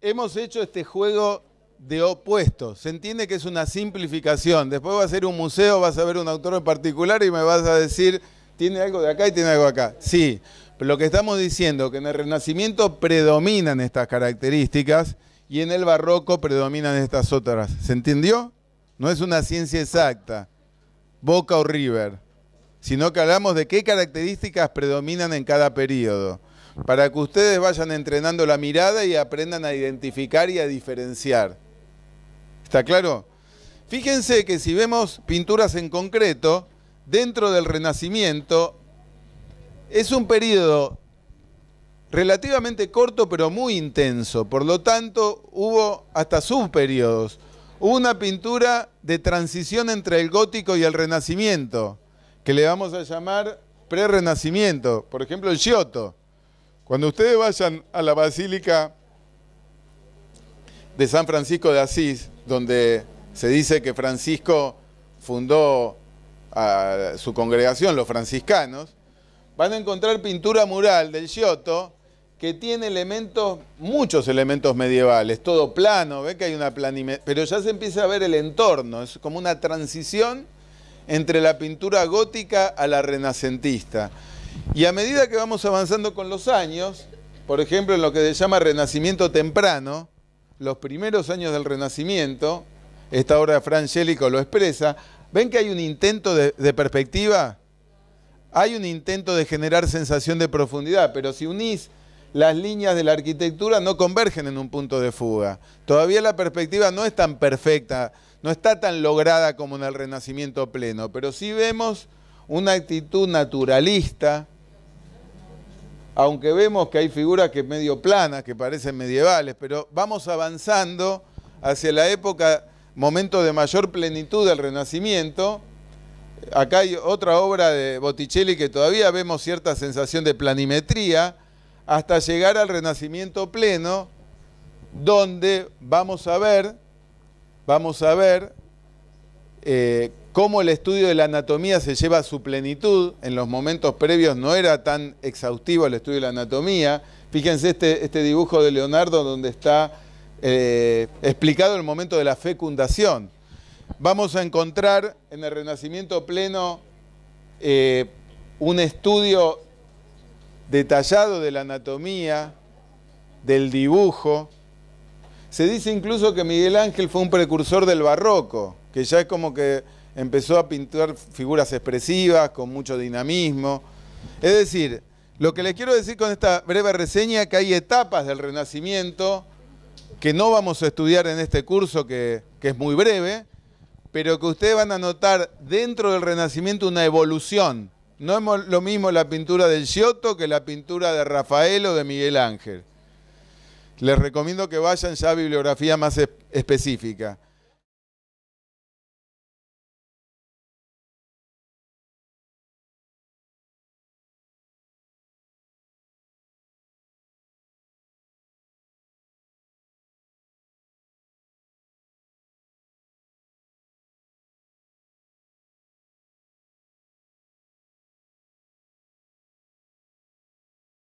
hemos hecho este juego de opuestos. Se entiende que es una simplificación. Después va a ser un museo, vas a ver un autor en particular y me vas a decir, tiene algo de acá y tiene algo de acá. Sí, pero lo que estamos diciendo que en el Renacimiento predominan estas características y en el Barroco predominan estas otras. ¿Se entendió? No es una ciencia exacta, Boca o River, sino que hablamos de qué características predominan en cada periodo para que ustedes vayan entrenando la mirada y aprendan a identificar y a diferenciar. ¿Está claro? Fíjense que si vemos pinturas en concreto, dentro del Renacimiento, es un periodo relativamente corto pero muy intenso. Por lo tanto, hubo hasta subperiodos. Hubo una pintura de transición entre el gótico y el renacimiento, que le vamos a llamar pre-renacimiento. Por ejemplo, el Giotto. Cuando ustedes vayan a la Basílica de San Francisco de Asís, donde se dice que Francisco fundó a ah, su congregación, los franciscanos, van a encontrar pintura mural del Giotto que tiene elementos, muchos elementos medievales, todo plano, ve que hay una planimetría, pero ya se empieza a ver el entorno, es como una transición entre la pintura gótica a la renacentista. Y a medida que vamos avanzando con los años, por ejemplo, en lo que se llama Renacimiento temprano, los primeros años del Renacimiento, esta obra de Fran lo expresa, ¿ven que hay un intento de, de perspectiva? Hay un intento de generar sensación de profundidad, pero si unís las líneas de la arquitectura no convergen en un punto de fuga. Todavía la perspectiva no es tan perfecta, no está tan lograda como en el Renacimiento pleno, pero sí vemos una actitud naturalista, aunque vemos que hay figuras que medio planas, que parecen medievales, pero vamos avanzando hacia la época, momento de mayor plenitud del Renacimiento. Acá hay otra obra de Botticelli que todavía vemos cierta sensación de planimetría, hasta llegar al Renacimiento pleno, donde vamos a ver, vamos a ver eh, cómo el estudio de la anatomía se lleva a su plenitud. En los momentos previos no era tan exhaustivo el estudio de la anatomía. Fíjense este, este dibujo de Leonardo donde está eh, explicado el momento de la fecundación. Vamos a encontrar en el Renacimiento pleno eh, un estudio detallado de la anatomía, del dibujo. Se dice incluso que Miguel Ángel fue un precursor del barroco, que ya es como que empezó a pintar figuras expresivas, con mucho dinamismo. Es decir, lo que les quiero decir con esta breve reseña es que hay etapas del Renacimiento que no vamos a estudiar en este curso, que, es muy breve, pero que ustedes van a notar dentro del Renacimiento una evolución. No es lo mismo la pintura del Giotto que la pintura de Rafael o de Miguel Ángel. Les recomiendo que vayan ya a bibliografía más específica.